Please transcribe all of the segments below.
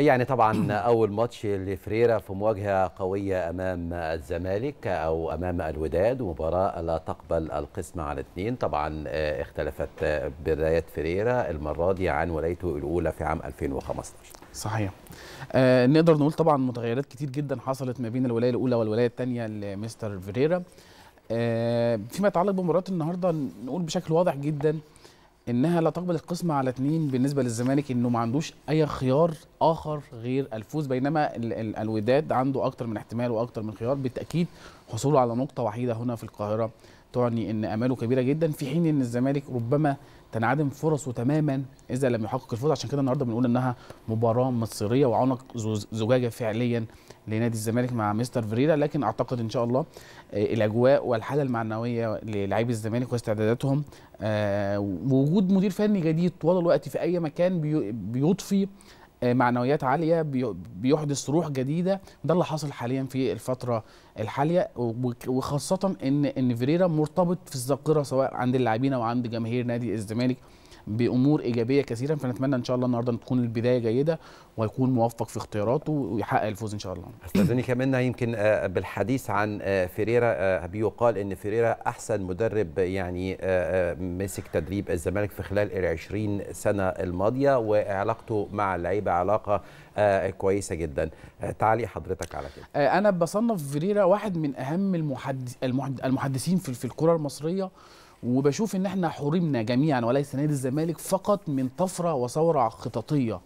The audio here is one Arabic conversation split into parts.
يعني طبعا اول ماتش لفريرا في مواجهه قويه امام الزمالك او امام الوداد ومباراه لا تقبل القسمه على اثنين طبعا آه، اختلفت بدايه فريرا المره دي عن ولايته الاولى في عام 2015 صحيح آه نقدر نقول طبعا متغيرات كتير جدا حصلت ما بين الولايه الاولى والولايه الثانيه لمستر فريرا آه فيما يتعلق بمباراه النهارده نقول بشكل واضح جدا انها لا تقبل القسمه على اثنين بالنسبه للزمالك انه ما عندوش اي خيار اخر غير الفوز بينما الوداد عنده اكتر من احتمال واكتر من خيار بالتاكيد حصوله على نقطه وحيده هنا في القاهره تعني ان اماله كبيره جدا في حين ان الزمالك ربما تنعدم فرصه تماما اذا لم يحقق الفوز عشان كده النهارده بنقول انها مباراه مصيريه وعنق زجاجه فعليا لنادي الزمالك مع مستر فريرا لكن اعتقد ان شاء الله آه، الاجواء والحاله المعنويه للاعبي الزمالك واستعداداتهم آه، ووجود مدير فني جديد طوال الوقت في اي مكان بيضفي آه، معنويات عاليه بيحدث روح جديده ده اللي حاصل حاليا في الفتره الحاليه وخاصه ان ان فيريرا مرتبط في الذاكره سواء عند اللاعبين او عند جماهير نادي الزمالك بامور ايجابيه كثيرا فنتمنى ان شاء الله النهارده تكون البدايه جيده ويكون موفق في اختياراته ويحقق الفوز ان شاء الله استاذني كمان يمكن آه، بالحديث عن آه، فيريرا آه، بيقال ان فيريرا احسن مدرب يعني مسك تدريب الزمالك في خلال ال 20 سنه الماضيه وعلاقته مع اللعيبه علاقه كويسه جدا تعالي حضرتك على كده انا بصنف فيريرا واحد من اهم المحدثين في الكره المصريه وبشوف ان احنا حرمنا جميعا وليس نادي الزمالك فقط من طفره وثوره خططيه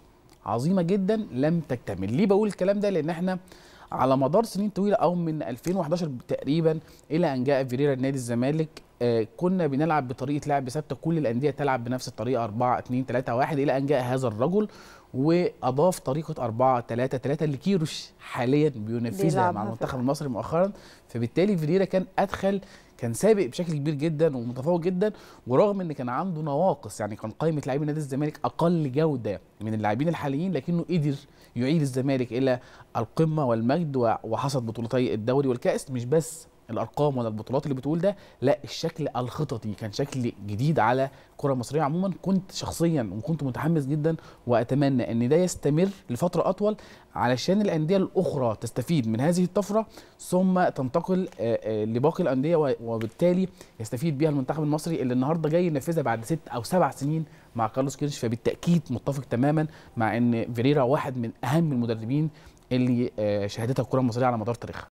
عظيمه جدا لم تكتمل ليه بقول الكلام ده لان احنا على مدار سنين طويله او من 2011 تقريبا الى ان جاء فيريرا نادي الزمالك آه، كنا بنلعب بطريقه لعب ثابته كل الانديه تلعب بنفس الطريقه 4 2 3 1 الى ان جاء هذا الرجل واضاف طريقه 4 3 3 اللي كيروش حاليا بينفذها مع المنتخب المصري مؤخرا فبالتالي فيريرا كان ادخل كان سابق بشكل كبير جدا ومتفوق جدا ورغم ان كان عنده نواقص يعني كان قائمه لاعبي نادي الزمالك اقل جوده من اللاعبين الحاليين لكنه قدر يعيد الزمالك الى القمه والمجد وحصد بطولتي الدوري والكاس مش بس الارقام ولا البطولات اللي بتقول ده لا الشكل الخططي كان شكل جديد على الكره المصريه عموما كنت شخصيا وكنت متحمس جدا واتمنى ان ده يستمر لفتره اطول علشان الانديه الاخرى تستفيد من هذه الطفره ثم تنتقل آه، آه، لباقي الانديه وبالتالي يستفيد بها المنتخب المصري اللي النهارده جاي ينفذها بعد ست او سبع سنين مع كارلوس كيرش فبالتاكيد متفق تماما مع ان فيريرا واحد من اهم المدربين اللي آه، شهدتها الكره المصريه على مدار تاريخها